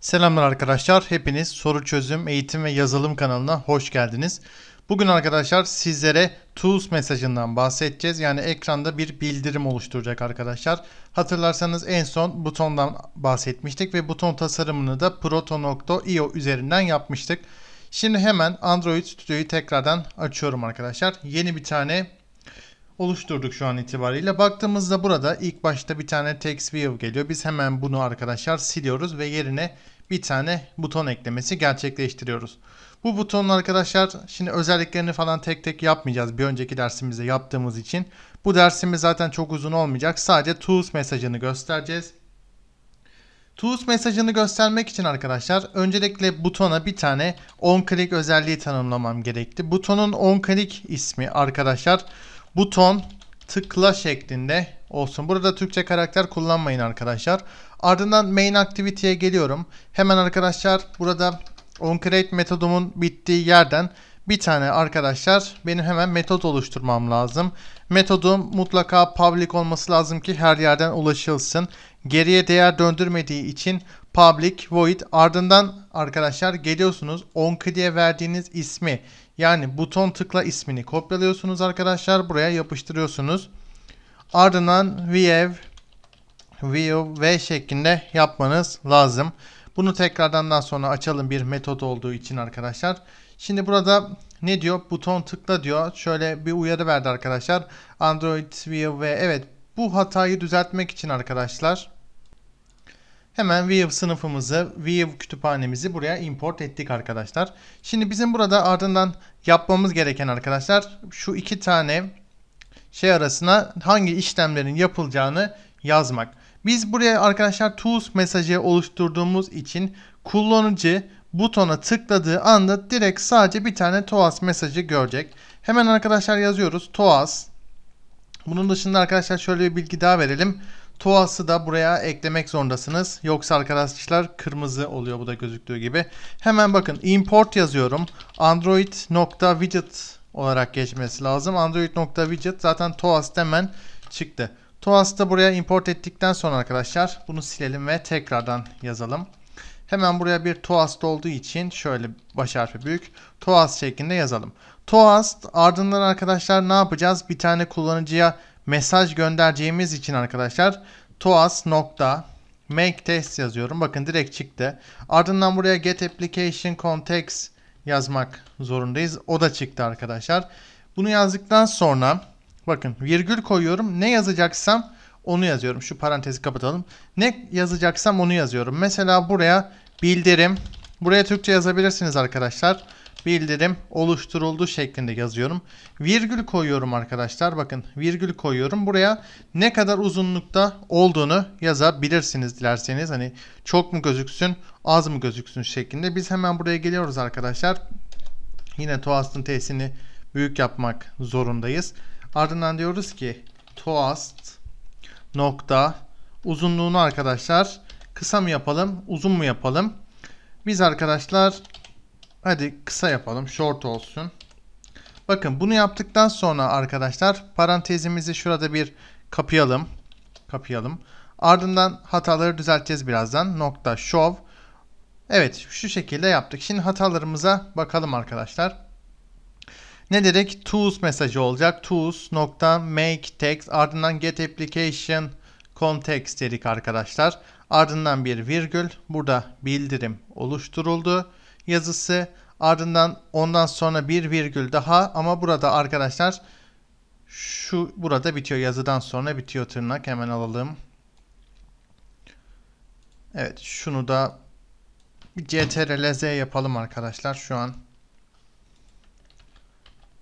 Selamlar arkadaşlar. Hepiniz Soru Çözüm Eğitim ve Yazılım kanalına hoş geldiniz. Bugün arkadaşlar sizlere tools mesajından bahsedeceğiz. Yani ekranda bir bildirim oluşturacak arkadaşlar. Hatırlarsanız en son butondan bahsetmiştik ve buton tasarımını da proto.io üzerinden yapmıştık. Şimdi hemen Android Studio'yu tekrardan açıyorum arkadaşlar. Yeni bir tane oluşturduk şu an itibariyle. Baktığımızda burada ilk başta bir tane text view geliyor. Biz hemen bunu arkadaşlar siliyoruz ve yerine bir tane buton eklemesi gerçekleştiriyoruz. Bu butonun arkadaşlar şimdi özelliklerini falan tek tek yapmayacağız bir önceki dersimizde yaptığımız için. Bu dersimiz zaten çok uzun olmayacak. Sadece tools mesajını göstereceğiz. Tools mesajını göstermek için arkadaşlar öncelikle butona bir tane on click özelliği tanımlamam gerekti. Butonun on click ismi arkadaşlar buton tıkla şeklinde olsun. Burada Türkçe karakter kullanmayın arkadaşlar. Ardından main activity'ye geliyorum. Hemen arkadaşlar burada onCreate metodumun bittiği yerden bir tane arkadaşlar benim hemen metot oluşturmam lazım. Metodum mutlaka public olması lazım ki her yerden ulaşılsın. Geriye değer döndürmediği için public void ardından arkadaşlar geliyorsunuz onkidiye verdiğiniz ismi yani buton tıkla ismini kopyalıyorsunuz arkadaşlar buraya yapıştırıyorsunuz. Ardından view view v şeklinde yapmanız lazım. Bunu tekrardan daha sonra açalım bir metot olduğu için arkadaşlar. Şimdi burada ne diyor? Buton tıkla diyor. Şöyle bir uyarı verdi arkadaşlar. Android View ve evet bu hatayı düzeltmek için arkadaşlar Hemen Weave sınıfımızı, Weave kütüphanemizi buraya import ettik arkadaşlar. Şimdi bizim burada ardından yapmamız gereken arkadaşlar şu iki tane şey arasına hangi işlemlerin yapılacağını yazmak. Biz buraya arkadaşlar tools mesajı oluşturduğumuz için kullanıcı butona tıkladığı anda direkt sadece bir tane TOAS mesajı görecek. Hemen arkadaşlar yazıyoruz TOAS. Bunun dışında arkadaşlar şöyle bir bilgi daha verelim. Tuası da buraya eklemek zorundasınız. Yoksa arkadaşlar kırmızı oluyor bu da gözüktüğü gibi. Hemen bakın import yazıyorum. Android.widget olarak geçmesi lazım. Android.widget zaten Tuas hemen çıktı. Tuas da buraya import ettikten sonra arkadaşlar bunu silelim ve tekrardan yazalım. Hemen buraya bir Tuas olduğu için şöyle baş harfi büyük Tuas şeklinde yazalım. Toast ardından arkadaşlar ne yapacağız? Bir tane kullanıcıya mesaj göndereceğimiz için arkadaşlar toas nokta make test yazıyorum. Bakın direkt çıktı. Ardından buraya get application context yazmak zorundayız. O da çıktı arkadaşlar. Bunu yazdıktan sonra bakın virgül koyuyorum. Ne yazacaksam onu yazıyorum. Şu parantezi kapatalım. Ne yazacaksam onu yazıyorum. Mesela buraya bildirim. Buraya Türkçe yazabilirsiniz arkadaşlar. Arkadaşlar bildirim oluşturuldu şeklinde yazıyorum. Virgül koyuyorum arkadaşlar. Bakın virgül koyuyorum. Buraya ne kadar uzunlukta olduğunu yazabilirsiniz dilerseniz. Hani çok mu gözüksün az mı gözüksün şeklinde. Biz hemen buraya geliyoruz arkadaşlar. Yine toast'ın t'sini büyük yapmak zorundayız. Ardından diyoruz ki toast nokta uzunluğunu arkadaşlar kısa mı yapalım uzun mu yapalım? Biz arkadaşlar Hadi kısa yapalım. Short olsun. Bakın bunu yaptıktan sonra arkadaşlar parantezimizi şurada bir kapayalım. Kapayalım. Ardından hataları düzelteceğiz birazdan. Nokta show. Evet şu şekilde yaptık. Şimdi hatalarımıza bakalım arkadaşlar. Ne dedik? Tools mesajı olacak. Tools nokta make text ardından get application context dedik arkadaşlar. Ardından bir virgül. Burada bildirim oluşturuldu yazısı ardından ondan sonra bir virgül daha ama burada arkadaşlar şu burada bitiyor yazıdan sonra bitiyor tırnak hemen alalım. Evet şunu da CTRL-Z yapalım arkadaşlar şu an.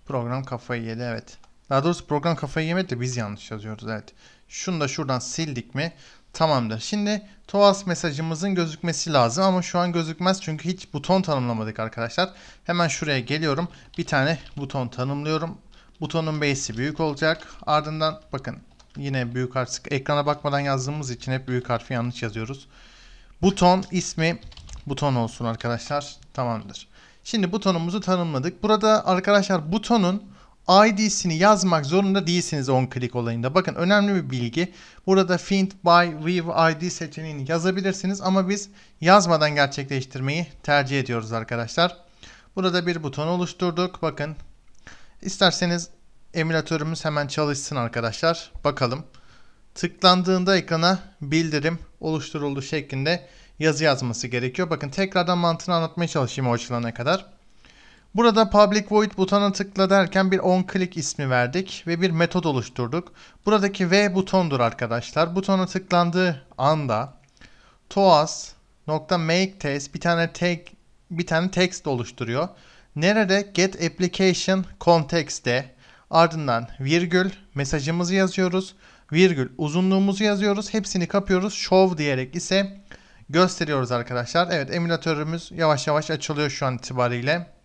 Program kafayı yedi evet. Daha doğrusu program kafayı yemedi de biz yanlış yazıyoruz evet. Şunu da şuradan sildik mi Tamamdır. Şimdi TOAS mesajımızın gözükmesi lazım ama şu an gözükmez çünkü hiç buton tanımlamadık arkadaşlar. Hemen şuraya geliyorum. Bir tane buton tanımlıyorum. Butonun base'i büyük olacak. Ardından bakın yine büyük artık ekrana bakmadan yazdığımız için hep büyük harfi yanlış yazıyoruz. Buton ismi buton olsun arkadaşlar. Tamamdır. Şimdi butonumuzu tanımladık. Burada arkadaşlar butonun ID'sini yazmak zorunda değilsiniz on klik olayında. Bakın önemli bir bilgi. Burada find by view ID seçeneğini yazabilirsiniz ama biz yazmadan gerçekleştirmeyi tercih ediyoruz arkadaşlar. Burada bir buton oluşturduk. Bakın isterseniz emülatörümüz hemen çalışsın arkadaşlar. Bakalım. Tıklandığında ekrana bildirim oluşturuldu şeklinde yazı yazması gerekiyor. Bakın tekrardan mantığını anlatmaya çalışayım o açılana kadar. Burada public void butona tıkla derken bir on click ismi verdik ve bir metod oluşturduk. Buradaki v butondur arkadaşlar. Butona tıklandığı anda toas nokta make bir tane tag bir tane text oluşturuyor. Nerede get application context'te ardından virgül mesajımızı yazıyoruz. Virgül uzunluğumuzu yazıyoruz. Hepsini kapıyoruz. Show diyerek ise gösteriyoruz arkadaşlar. Evet emülatörümüz yavaş yavaş açılıyor şu an itibariyle.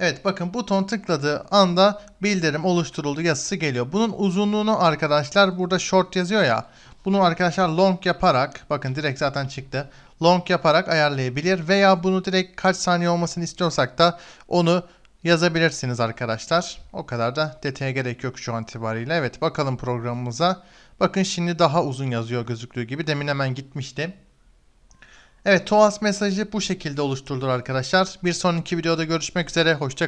Evet bakın buton tıkladığı anda bildirim oluşturuldu yazısı geliyor. Bunun uzunluğunu arkadaşlar burada short yazıyor ya. Bunu arkadaşlar long yaparak bakın direkt zaten çıktı. Long yaparak ayarlayabilir veya bunu direkt kaç saniye olmasını istiyorsak da onu yazabilirsiniz arkadaşlar. O kadar da detaya gerek yok şu an itibariyle. Evet bakalım programımıza. Bakın şimdi daha uzun yazıyor gözüktüğü gibi. Demin hemen gitmişti. Evet TOAS mesajı bu şekilde oluşturulur arkadaşlar. Bir sonraki videoda görüşmek üzere. Hoşçakalın.